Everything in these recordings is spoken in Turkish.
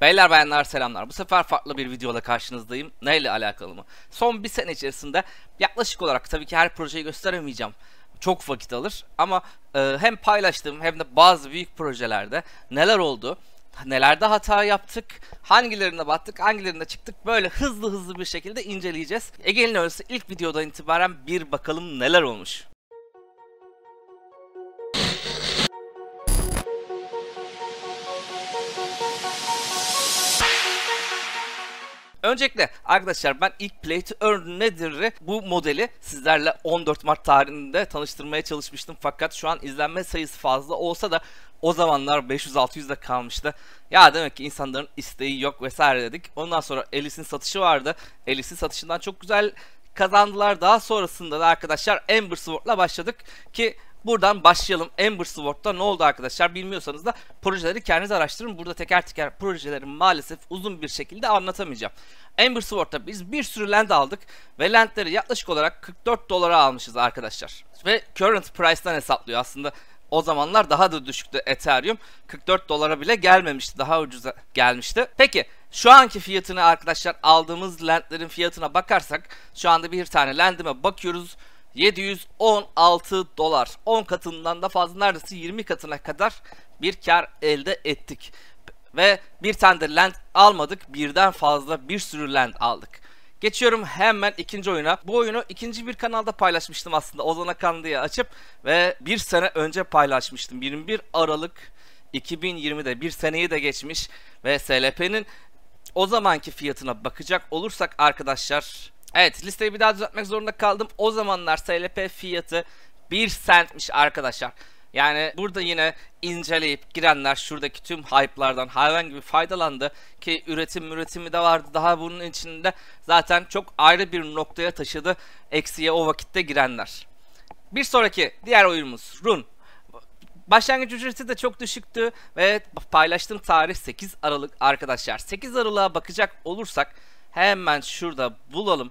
Beyler bayanlar selamlar. Bu sefer farklı bir videoda karşınızdayım. Neyle alakalı mı? Son bir sene içerisinde yaklaşık olarak tabii ki her projeyi gösteremeyeceğim. Çok vakit alır ama e, hem paylaştığım hem de bazı büyük projelerde neler oldu, nelerde hata yaptık, hangilerinde battık, hangilerinde çıktık böyle hızlı hızlı bir şekilde inceleyeceğiz. Ege'nin öncesi ilk videodan itibaren bir bakalım neler olmuş. Öncelikle arkadaşlar ben ilk Play to Earn nedir'i bu modeli sizlerle 14 Mart tarihinde tanıştırmaya çalışmıştım. Fakat şu an izlenme sayısı fazla olsa da o zamanlar 500-600'de kalmıştı. Ya demek ki insanların isteği yok vesaire dedik. Ondan sonra Alice'in satışı vardı. Alice'in satışından çok güzel kazandılar. Daha sonrasında da arkadaşlar Amber Sword'la başladık ki Buradan başlayalım. Ember Sword'da ne oldu arkadaşlar bilmiyorsanız da projeleri kendiniz araştırın. Burada teker teker projeleri maalesef uzun bir şekilde anlatamayacağım. Ember Sword'da biz bir sürü land aldık ve landleri yaklaşık olarak 44 dolara almışız arkadaşlar. Ve current price'dan hesaplıyor aslında. O zamanlar daha da düşüktü Ethereum. 44 dolara bile gelmemişti. Daha ucuza gelmişti. Peki şu anki fiyatını arkadaşlar aldığımız landlerin fiyatına bakarsak şu anda bir tane landime bakıyoruz. 716 dolar. 10 katından da fazla neredeyse 20 katına kadar bir kar elde ettik. Ve bir tane de land almadık. Birden fazla bir sürü land aldık. Geçiyorum hemen ikinci oyuna. Bu oyunu ikinci bir kanalda paylaşmıştım aslında. Ozan Akan diye açıp ve bir sene önce paylaşmıştım. 21 Aralık 2020'de bir seneyi de geçmiş ve SLP'nin o zamanki fiyatına bakacak olursak arkadaşlar Evet listeyi bir daha düzeltmek zorunda kaldım. O zamanlar SLP fiyatı 1 centmiş arkadaşlar. Yani burada yine inceleyip girenler şuradaki tüm hype'lardan hayvan gibi faydalandı ki üretim üretimi de vardı daha bunun içinde zaten çok ayrı bir noktaya taşıdı eksiye o vakitte girenler. Bir sonraki diğer oyunumuz Run. Başlangıç ücreti de çok düşüktü ve paylaştığım tarih 8 Aralık arkadaşlar. 8 Aralık'a bakacak olursak hemen şurada bulalım.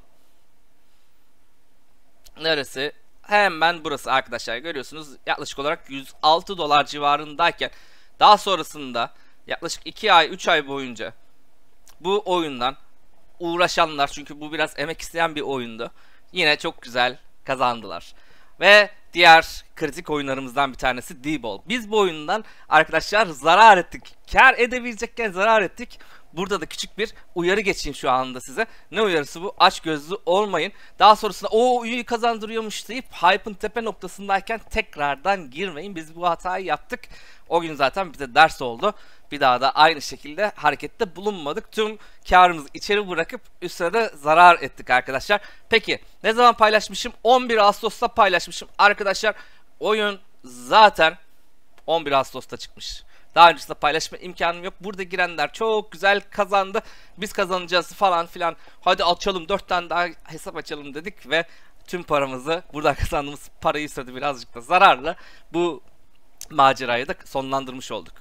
Neresi? Hemen burası arkadaşlar görüyorsunuz yaklaşık olarak 106 dolar civarındayken daha sonrasında yaklaşık 2 ay 3 ay boyunca bu oyundan uğraşanlar çünkü bu biraz emek isteyen bir oyundu. Yine çok güzel kazandılar. Ve diğer kritik oyunlarımızdan bir tanesi D-Ball. Biz bu oyundan arkadaşlar zarar ettik. Kar edebilecekken zarar ettik. Burada da küçük bir uyarı geçeyim şu anda size. Ne uyarısı bu? Aç gözlü olmayın. Daha sonrasında o üyeyi kazandırıyormuş deyip hype'ın tepe noktasındayken tekrardan girmeyin. Biz bu hatayı yaptık. O gün zaten bize ders oldu. Bir daha da aynı şekilde harekette bulunmadık. Tüm karımızı içeri bırakıp üstüne de zarar ettik arkadaşlar. Peki ne zaman paylaşmışım? 11 Ağustos'ta paylaşmışım. Arkadaşlar oyun zaten 11 Ağustos'ta çıkmış. Daha öncesinde paylaşma imkanım yok. Burada girenler çok güzel kazandı. Biz kazanacağız falan filan. Hadi açalım 4 tane daha hesap açalım dedik ve tüm paramızı burada kazandığımız parayı istedi birazcık da zararla bu macerayı da sonlandırmış olduk.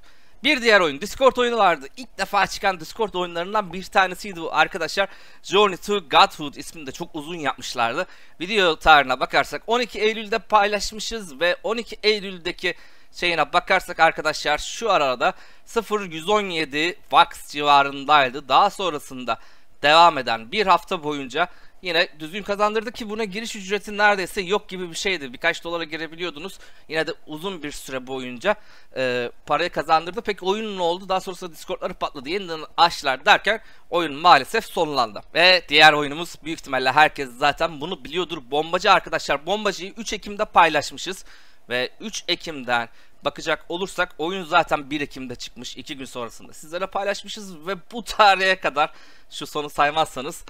Bir diğer oyun Discord oyunu vardı. İlk defa çıkan Discord oyunlarından bir tanesiydi bu arkadaşlar. Journey to Godhood ismini de çok uzun yapmışlardı. Video tarihine bakarsak 12 Eylül'de paylaşmışız ve 12 Eylül'deki şeyine bakarsak arkadaşlar şu arada 0.117 Vax civarındaydı. Daha sonrasında devam eden bir hafta boyunca yine düzgün kazandırdı ki buna giriş ücreti neredeyse yok gibi bir şeydi. Birkaç dolara girebiliyordunuz. Yine de uzun bir süre boyunca e, parayı kazandırdı. Peki oyun ne oldu? Daha sonrasında Discord'ları patladı. Yeniden açtılar derken oyun maalesef sonlandı. Ve diğer oyunumuz büyük ihtimalle herkes zaten bunu biliyordur. Bombacı arkadaşlar. Bombacıyı 3 Ekim'de paylaşmışız. Ve 3 Ekim'den bakacak olursak oyun zaten 1 Ekim'de çıkmış 2 gün sonrasında sizlere paylaşmışız ve bu tarihe kadar şu sonu saymazsanız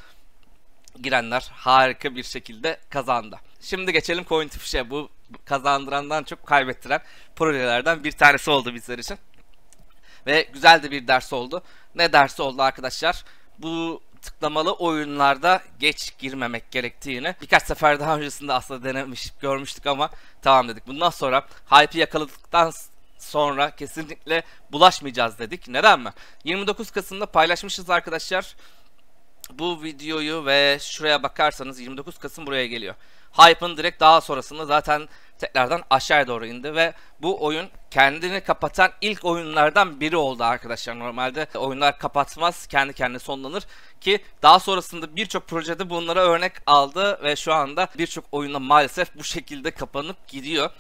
girenler harika bir şekilde kazandı. Şimdi geçelim Coin CoinTifiş'e. Bu kazandırandan çok kaybettiren projelerden bir tanesi oldu bizler için. Ve güzel de bir ders oldu. Ne dersi oldu arkadaşlar? Bu tıklamalı oyunlarda geç girmemek gerektiğini birkaç sefer daha öncesinde aslında denemiş görmüştük ama tamam dedik. Bundan sonra hype'i yakaladıktan sonra kesinlikle bulaşmayacağız dedik. Neden mi? 29 Kasım'da paylaşmışız arkadaşlar. Bu videoyu ve şuraya bakarsanız 29 Kasım buraya geliyor. Hype'ın direkt daha sonrasında zaten tekrardan aşağıya doğru indi ve bu oyun kendini kapatan ilk oyunlardan biri oldu arkadaşlar. Normalde oyunlar kapatmaz, kendi kendine sonlanır ki daha sonrasında birçok projede bunlara örnek aldı ve şu anda birçok oyunda maalesef bu şekilde kapanıp gidiyor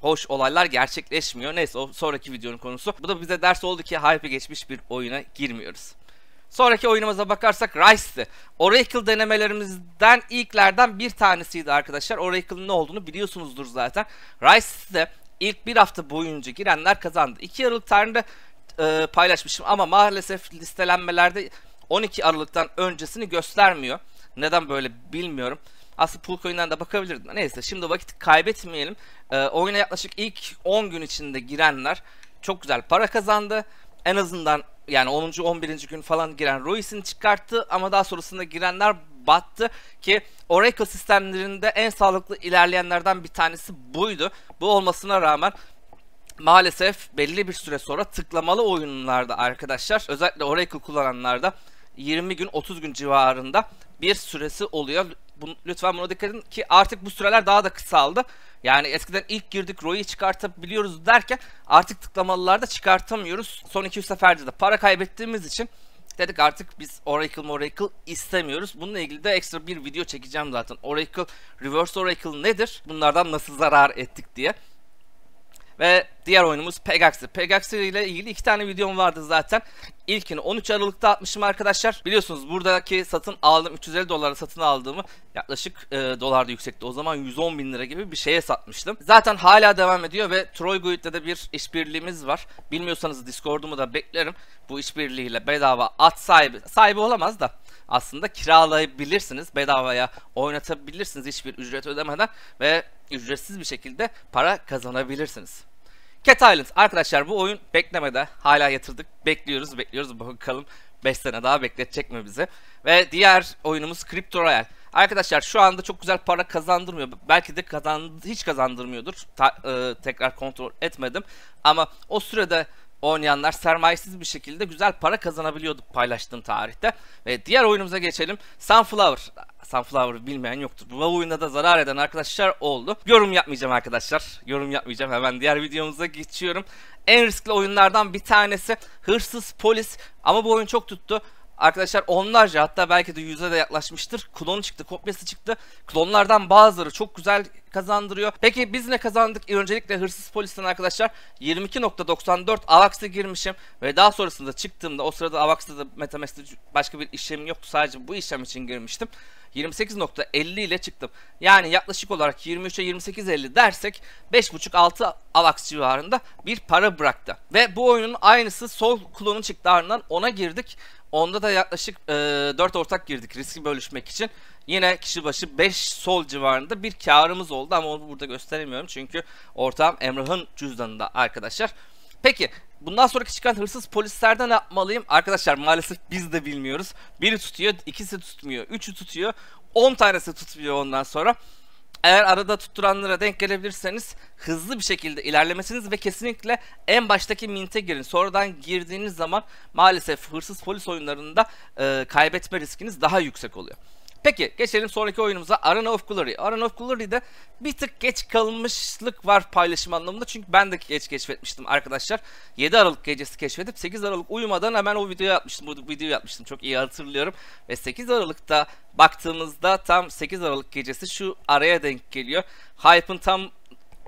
hoş olaylar gerçekleşmiyor. Neyse o sonraki videonun konusu. Bu da bize ders oldu ki hype'e geçmiş bir oyuna girmiyoruz. Sonraki oyunumuza bakarsak Rice'di. Oracle denemelerimizden ilklerden bir tanesiydi arkadaşlar. Oracle'ın ne olduğunu biliyorsunuzdur zaten. Rice'de ilk bir hafta boyunca girenler kazandı. 2 Aralık tarihinde e, paylaşmışım ama maalesef listelenmelerde 12 Aralık'tan öncesini göstermiyor. Neden böyle bilmiyorum. Aslında pool coin'den de bakabilirdim. Neyse şimdi vakit kaybetmeyelim. E, oyuna yaklaşık ilk 10 gün içinde girenler çok güzel para kazandı en azından yani 10. 11. gün falan giren Ruiz'in çıkarttı ama daha sonrasında girenler battı ki Oracle sistemlerinde en sağlıklı ilerleyenlerden bir tanesi buydu. Bu olmasına rağmen maalesef belli bir süre sonra tıklamalı oyunlarda arkadaşlar özellikle Oracle kullananlarda 20 gün 30 gün civarında bir süresi oluyor. lütfen buna dikkat edin ki artık bu süreler daha da kısaldı. Yani eskiden ilk girdik ROI'yi çıkartabiliyoruz derken artık tıklamalılarda çıkartamıyoruz. Son 2-3 seferde de para kaybettiğimiz için dedik artık biz Oracle Oracle istemiyoruz. Bununla ilgili de ekstra bir video çekeceğim zaten. Oracle, Reverse Oracle nedir? Bunlardan nasıl zarar ettik diye. Ve diğer oyunumuz Pegaxi. Pegaxi ile ilgili iki tane videom vardı zaten. İlkini 13 Aralık'ta atmışım arkadaşlar. Biliyorsunuz buradaki satın aldığım 350 dolara satın aldığımı yaklaşık e, dolarda yüksekti. O zaman 110 bin lira gibi bir şeye satmıştım. Zaten hala devam ediyor ve Troyguit'le de bir işbirliğimiz var. Bilmiyorsanız Discord'umu da beklerim. Bu işbirliğiyle bedava at sahibi, sahibi olamaz da aslında kiralayabilirsiniz. Bedavaya oynatabilirsiniz hiçbir ücret ödemeden ve ücretsiz bir şekilde para kazanabilirsiniz. Cat Island arkadaşlar bu oyun beklemede hala yatırdık. Bekliyoruz bekliyoruz bakalım 5 sene daha bekletecek mi bizi? Ve diğer oyunumuz Crypto Royale. Arkadaşlar şu anda çok güzel para kazandırmıyor. Belki de kazan hiç kazandırmıyordur. Ta, e, tekrar kontrol etmedim. Ama o sürede oynayanlar sermayesiz bir şekilde güzel para kazanabiliyorduk paylaştığım tarihte. Ve diğer oyunumuza geçelim. Sunflower. Sunflower bilmeyen yoktur. Bu oyunda da zarar eden arkadaşlar oldu. Yorum yapmayacağım arkadaşlar. Yorum yapmayacağım. Hemen diğer videomuza geçiyorum. En riskli oyunlardan bir tanesi. Hırsız polis. Ama bu oyun çok tuttu. Arkadaşlar onlarca hatta belki de yüze de yaklaşmıştır. Klon çıktı, kopyası çıktı. Klonlardan bazıları çok güzel kazandırıyor. Peki biz ne kazandık? E, öncelikle hırsız polisten arkadaşlar 22.94 AVAX'a girmişim ve daha sonrasında çıktığımda o sırada AVAX'ta da MetaMask'te başka bir işlem yoktu. Sadece bu işlem için girmiştim. 28.50 ile çıktım. Yani yaklaşık olarak 23'e 28.50 dersek 5.5-6 AVAX civarında bir para bıraktı. Ve bu oyunun aynısı Sol klonu çıktı ardından ona girdik. Onda da yaklaşık e, 4 ortak girdik riski bölüşmek için. Yine kişi başı 5 sol civarında bir karımız oldu ama onu burada gösteremiyorum. Çünkü ortağım Emrah'ın cüzdanında arkadaşlar. Peki bundan sonraki çıkan hırsız polislerden ne yapmalıyım? Arkadaşlar maalesef biz de bilmiyoruz. Biri tutuyor, ikisi tutmuyor, üçü tutuyor, 10 tanesi tutmuyor ondan sonra. Eğer arada tutturanlara denk gelebilirseniz hızlı bir şekilde ilerlemesiniz ve kesinlikle en baştaki minte girin. Sonradan girdiğiniz zaman maalesef hırsız polis oyunlarında e, kaybetme riskiniz daha yüksek oluyor. Peki geçelim sonraki oyunumuza Arena of Glory. Arena of Glory'de bir tık geç kalmışlık var paylaşım anlamında. Çünkü ben de geç keşfetmiştim arkadaşlar. 7 Aralık gecesi keşfedip 8 Aralık uyumadan hemen o videoyu atmıştım. Bu videoyu atmıştım çok iyi hatırlıyorum. Ve 8 Aralık'ta baktığımızda tam 8 Aralık gecesi şu araya denk geliyor. Hype'ın tam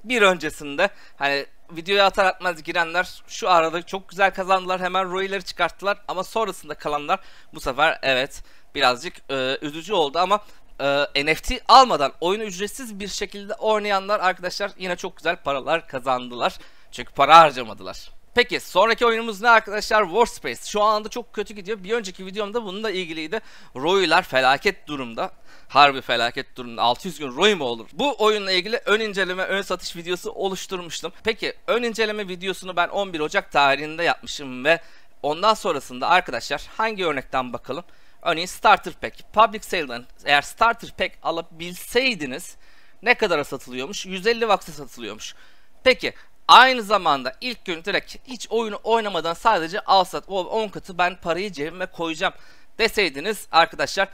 bir öncesinde hani videoya atar atmaz girenler şu arada çok güzel kazandılar. Hemen Roy'leri çıkarttılar ama sonrasında kalanlar bu sefer evet birazcık e, üzücü oldu ama e, NFT almadan oyunu ücretsiz bir şekilde oynayanlar arkadaşlar yine çok güzel paralar kazandılar. Çünkü para harcamadılar. Peki sonraki oyunumuz ne arkadaşlar? Warspace. Şu anda çok kötü gidiyor. Bir önceki videomda bununla ilgiliydi. Roy'lar felaket durumda. Harbi felaket durumda. 600 gün Roy mu olur? Bu oyunla ilgili ön inceleme, ön satış videosu oluşturmuştum. Peki ön inceleme videosunu ben 11 Ocak tarihinde yapmışım ve ondan sonrasında arkadaşlar hangi örnekten bakalım? Örneğin starter pack. Public sale'dan eğer starter pack alabilseydiniz ne kadara satılıyormuş? 150 Vax'a satılıyormuş. Peki aynı zamanda ilk gün direkt hiç oyunu oynamadan sadece al sat 10 katı ben parayı cebime koyacağım deseydiniz arkadaşlar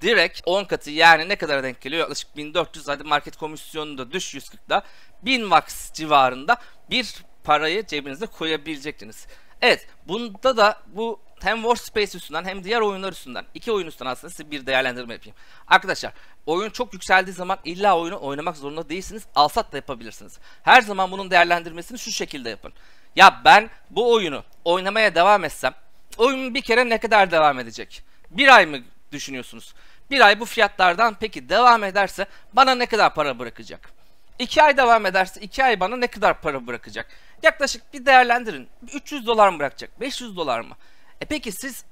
direkt 10 katı yani ne kadara denk geliyor? Yaklaşık 1400 hadi market komisyonunu da düş 140'da 1000 Vax civarında bir parayı cebinize koyabilecektiniz. Evet bunda da bu hem Warspace üstünden hem diğer oyunlar üstünden iki oyun üstünden aslında size bir değerlendirme yapayım. Arkadaşlar oyun çok yükseldiği zaman illa oyunu oynamak zorunda değilsiniz. Alsat da yapabilirsiniz. Her zaman bunun değerlendirmesini şu şekilde yapın. Ya ben bu oyunu oynamaya devam etsem oyun bir kere ne kadar devam edecek? Bir ay mı düşünüyorsunuz? Bir ay bu fiyatlardan peki devam ederse bana ne kadar para bırakacak? İki ay devam ederse iki ay bana ne kadar para bırakacak? Yaklaşık bir değerlendirin. 300 dolar mı bırakacak? 500 dolar mı? E peki siz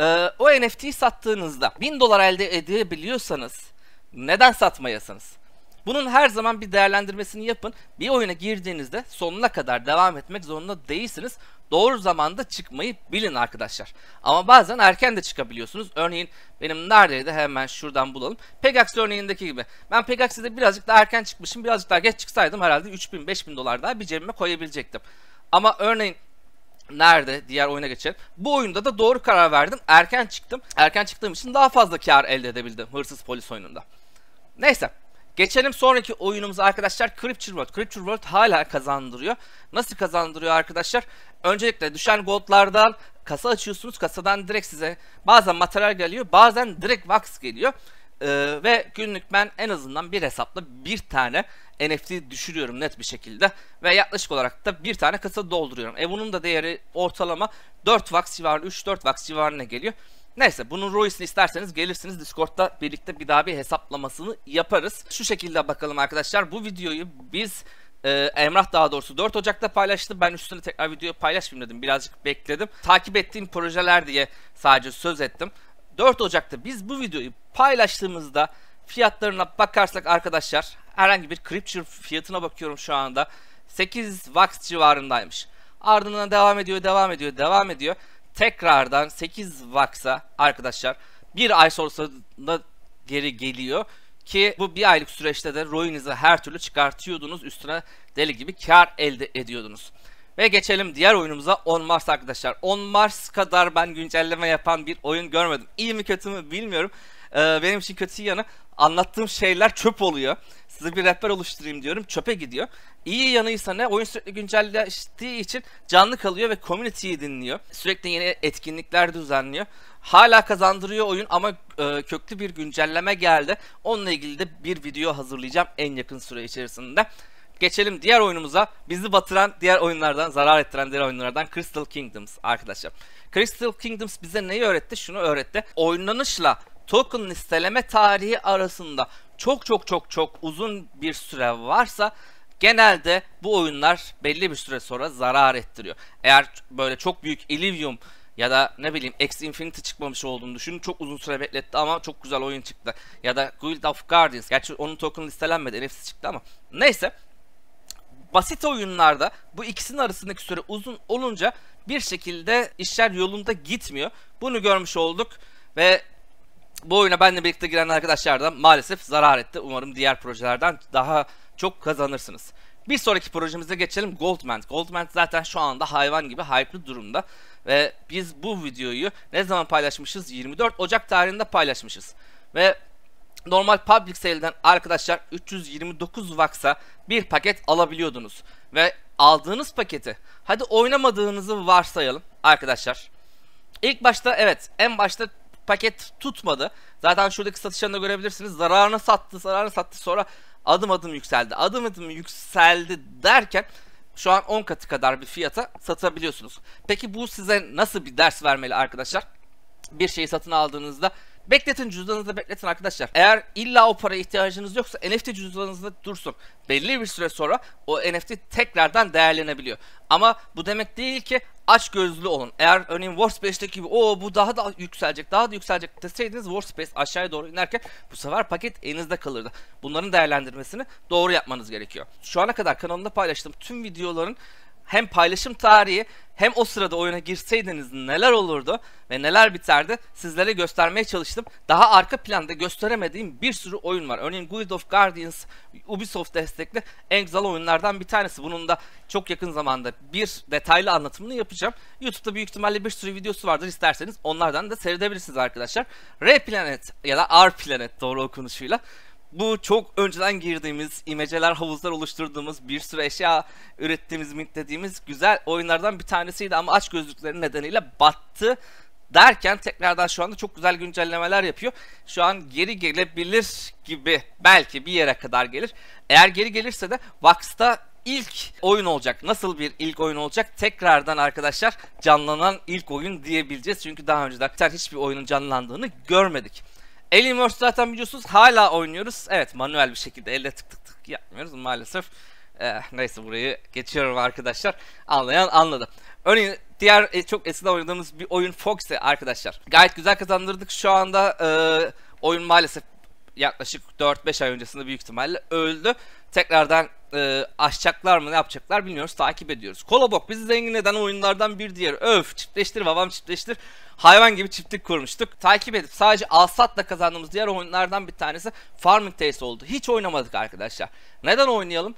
e, o NFT'yi sattığınızda 1000 dolar elde edebiliyorsanız neden satmayasınız? Bunun her zaman bir değerlendirmesini yapın. Bir oyuna girdiğinizde sonuna kadar devam etmek zorunda değilsiniz. Doğru zamanda çıkmayı bilin arkadaşlar. Ama bazen erken de çıkabiliyorsunuz. Örneğin benim neredeydi hemen şuradan bulalım. Pegax örneğindeki gibi. Ben Pegax'de birazcık daha erken çıkmışım. Birazcık daha geç çıksaydım herhalde 3000-5000 dolar daha bir cebime koyabilecektim. Ama örneğin Nerede? Diğer oyuna geçelim. Bu oyunda da doğru karar verdim. Erken çıktım. Erken çıktığım için daha fazla kar elde edebildim hırsız polis oyununda. Neyse. Geçelim sonraki oyunumuza arkadaşlar Crypture World. Crypture World hala kazandırıyor. Nasıl kazandırıyor arkadaşlar? Öncelikle düşen goldlardan kasa açıyorsunuz. Kasadan direkt size bazen materyal geliyor. Bazen direkt wax geliyor. Ee, ve günlük ben en azından bir hesapla bir tane NFT düşürüyorum net bir şekilde ve yaklaşık olarak da bir tane kasa dolduruyorum. E bunun da değeri ortalama 4 vax civarı 3-4 vax civarına geliyor. Neyse bunun ROI'sini isterseniz gelirsiniz Discord'da birlikte bir daha bir hesaplamasını yaparız. Şu şekilde bakalım arkadaşlar bu videoyu biz e, Emrah daha doğrusu 4 Ocak'ta paylaştı. Ben üstüne tekrar videoyu paylaşmayayım dedim birazcık bekledim. Takip ettiğim projeler diye sadece söz ettim. 4 Ocak'ta biz bu videoyu paylaştığımızda fiyatlarına bakarsak arkadaşlar herhangi bir Crypture fiyatına bakıyorum şu anda 8 Vax civarındaymış. Ardından devam ediyor, devam ediyor, devam ediyor. Tekrardan 8 Vax'a arkadaşlar bir ay sonra da geri geliyor ki bu bir aylık süreçte de ROI'nizi her türlü çıkartıyordunuz üstüne deli gibi kar elde ediyordunuz. Ve geçelim diğer oyunumuza 10 Mars arkadaşlar. 10 Mars kadar ben güncelleme yapan bir oyun görmedim. İyi mi kötü mü bilmiyorum. Ee, benim için kötü yanı anlattığım şeyler çöp oluyor. Size bir rehber oluşturayım diyorum çöpe gidiyor. İyi yanıysa ne oyun sürekli güncelleştiği için canlı kalıyor ve community'yi dinliyor. Sürekli yeni etkinlikler düzenliyor. Hala kazandırıyor oyun ama e, köklü bir güncelleme geldi. Onunla ilgili de bir video hazırlayacağım en yakın süre içerisinde geçelim diğer oyunumuza. Bizi batıran diğer oyunlardan, zarar ettiren diğer oyunlardan Crystal Kingdoms arkadaşlar. Crystal Kingdoms bize neyi öğretti? Şunu öğretti. Oynanışla token listeleme tarihi arasında çok çok çok çok uzun bir süre varsa genelde bu oyunlar belli bir süre sonra zarar ettiriyor. Eğer böyle çok büyük Illivium ya da ne bileyim X Infinity çıkmamış olduğunu düşünün. Çok uzun süre bekletti ama çok güzel oyun çıktı. Ya da Guild of Guardians. Gerçi onun token listelenmedi. NFC çıktı ama. Neyse basit oyunlarda bu ikisinin arasındaki süre uzun olunca bir şekilde işler yolunda gitmiyor. Bunu görmüş olduk ve bu oyuna benle birlikte giren arkadaşlardan maalesef zarar etti. Umarım diğer projelerden daha çok kazanırsınız. Bir sonraki projemize geçelim Goldman. Goldman zaten şu anda hayvan gibi hype'lı durumda. Ve biz bu videoyu ne zaman paylaşmışız? 24 Ocak tarihinde paylaşmışız. Ve normal public sale'den arkadaşlar 329 Vax'a bir paket alabiliyordunuz. Ve aldığınız paketi hadi oynamadığınızı varsayalım arkadaşlar. İlk başta evet en başta paket tutmadı. Zaten şuradaki satışlarını görebilirsiniz. Zararını sattı, zararını sattı. Sonra adım adım yükseldi. Adım adım yükseldi derken şu an 10 katı kadar bir fiyata satabiliyorsunuz. Peki bu size nasıl bir ders vermeli arkadaşlar? Bir şeyi satın aldığınızda Bekletin cüzdanınızda bekletin arkadaşlar. Eğer illa o paraya ihtiyacınız yoksa NFT cüzdanınızda dursun. Belli bir süre sonra o NFT tekrardan değerlenebiliyor. Ama bu demek değil ki aç gözlü olun. Eğer örneğin Warspace'deki gibi o bu daha da yükselecek, daha da yükselecek deseydiniz Warspace aşağıya doğru inerken bu sefer paket elinizde kalırdı. Bunların değerlendirmesini doğru yapmanız gerekiyor. Şu ana kadar kanalımda paylaştığım tüm videoların hem paylaşım tarihi hem o sırada oyuna girseydiniz neler olurdu ve neler biterdi sizlere göstermeye çalıştım. Daha arka planda gösteremediğim bir sürü oyun var. Örneğin Guild of Guardians Ubisoft destekli en güzel oyunlardan bir tanesi. Bunun da çok yakın zamanda bir detaylı anlatımını yapacağım. YouTube'da büyük ihtimalle bir sürü videosu vardır. İsterseniz onlardan da seyredebilirsiniz arkadaşlar. R Planet ya da R Planet doğru okunuşuyla bu çok önceden girdiğimiz, imeceler, havuzlar oluşturduğumuz, bir sürü eşya ürettiğimiz, mintlediğimiz güzel oyunlardan bir tanesiydi ama aç gözlükleri nedeniyle battı derken tekrardan şu anda çok güzel güncellemeler yapıyor. Şu an geri gelebilir gibi belki bir yere kadar gelir. Eğer geri gelirse de Vax'ta ilk oyun olacak. Nasıl bir ilk oyun olacak? Tekrardan arkadaşlar canlanan ilk oyun diyebileceğiz. Çünkü daha önceden hiçbir oyunun canlandığını görmedik. Alienverse zaten biliyorsunuz hala oynuyoruz. Evet manuel bir şekilde elle tık tık tık yapmıyoruz maalesef. Ee, neyse burayı geçiyorum arkadaşlar. Anlayan anladı. Örneğin diğer e, çok eskiden oynadığımız bir oyun Fox'e arkadaşlar. Gayet güzel kazandırdık. Şu anda e, oyun maalesef yaklaşık 4-5 ay öncesinde büyük ihtimalle öldü. Tekrardan e, aşacaklar mı ne yapacaklar bilmiyoruz takip ediyoruz. Kolobok bizi zengin eden oyunlardan bir diğer. Öf çiftleştir babam çiftleştir. Hayvan gibi çiftlik kurmuştuk. Takip edip sadece alsatla kazandığımız diğer oyunlardan bir tanesi Farming Tales oldu. Hiç oynamadık arkadaşlar. Neden oynayalım?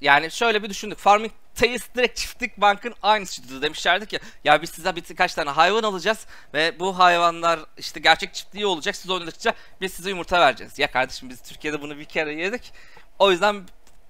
Yani şöyle bir düşündük. Farming Tales direkt çiftlik bankın aynısıydı demişlerdi ki ya biz size birkaç tane hayvan alacağız ve bu hayvanlar işte gerçek çiftliği olacak siz oynadıkça biz size yumurta vereceğiz. Ya kardeşim biz Türkiye'de bunu bir kere yedik. O yüzden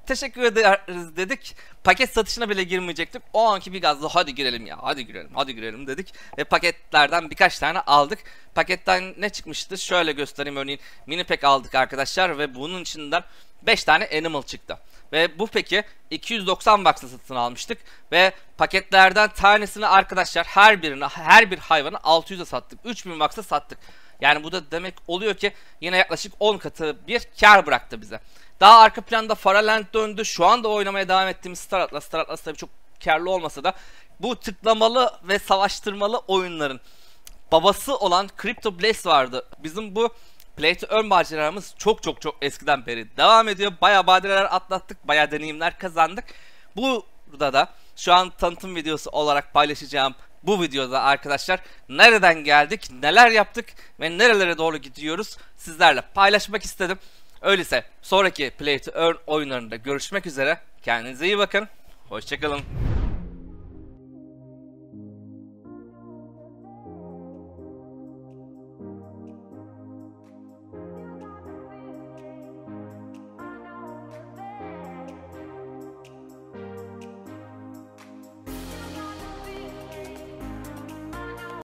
teşekkür ederiz dedik. Paket satışına bile girmeyecektik. O anki bir gazla hadi girelim ya hadi girelim hadi girelim dedik. Ve paketlerden birkaç tane aldık. Paketten ne çıkmıştı? Şöyle göstereyim örneğin mini pack aldık arkadaşlar ve bunun içinden 5 tane animal çıktı. Ve bu peki 290 box'la satın almıştık. Ve paketlerden tanesini arkadaşlar her birine her bir hayvanı 600'e sattık. 3000 box'a sattık. Yani bu da demek oluyor ki yine yaklaşık 10 katı bir kar bıraktı bize. Daha arka planda Faraland döndü. Şu anda oynamaya devam ettiğimiz Star Atlas. Star Atlas tabii çok karlı olmasa da bu tıklamalı ve savaştırmalı oyunların babası olan Crypto Blaze vardı. Bizim bu Play to Earn maceramız çok çok çok eskiden beri devam ediyor. Baya badireler atlattık, baya deneyimler kazandık. Burada da şu an tanıtım videosu olarak paylaşacağım bu videoda arkadaşlar nereden geldik, neler yaptık ve nerelere doğru gidiyoruz sizlerle paylaşmak istedim. Öyleyse sonraki Play to Earn oyunlarında görüşmek üzere. Kendinize iyi bakın. Hoşçakalın.